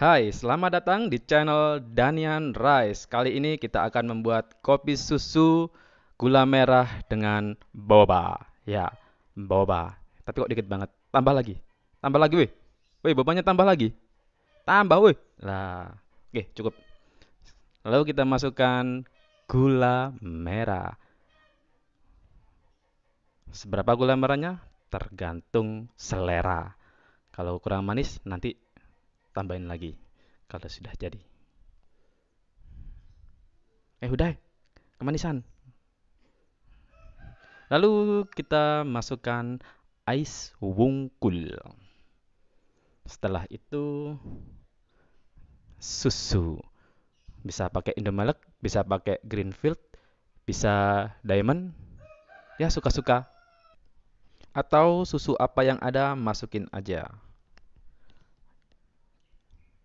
Hai, selamat datang di channel Danian Rice. Kali ini kita akan membuat kopi susu gula merah dengan boba. Ya, boba. Tapi kok dikit banget. Tambah lagi. Tambah lagi, weh. Weh, bobanya tambah lagi. Tambah, weh. Lah, oke, cukup. Lalu kita masukkan gula merah. Seberapa gula merahnya? Tergantung selera. Kalau kurang manis, nanti tambahin lagi kalau sudah jadi. Eh udah, eh, kemanisan. Lalu kita masukkan ais wungkul. Setelah itu susu. Bisa pakai Indomilk, bisa pakai Greenfield, bisa Diamond. Ya suka-suka. Atau susu apa yang ada masukin aja.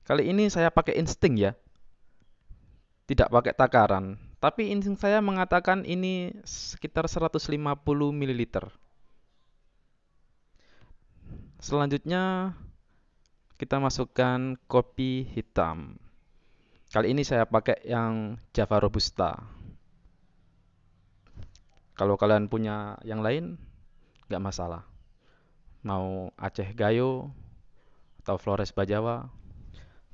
Kali ini saya pakai insting ya. Tidak pakai takaran, tapi insting saya mengatakan ini sekitar 150 ml. Selanjutnya kita masukkan kopi hitam. Kali ini saya pakai yang Java Robusta. Kalau kalian punya yang lain, nggak masalah. Mau Aceh Gayo atau Flores Bajawa,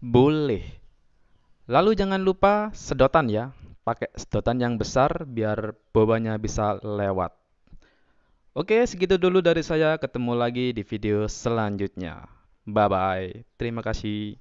boleh. Lalu jangan lupa sedotan ya. Pakai sedotan yang besar biar bobanya bisa lewat. Oke, segitu dulu dari saya. Ketemu lagi di video selanjutnya. Bye-bye. Terima kasih.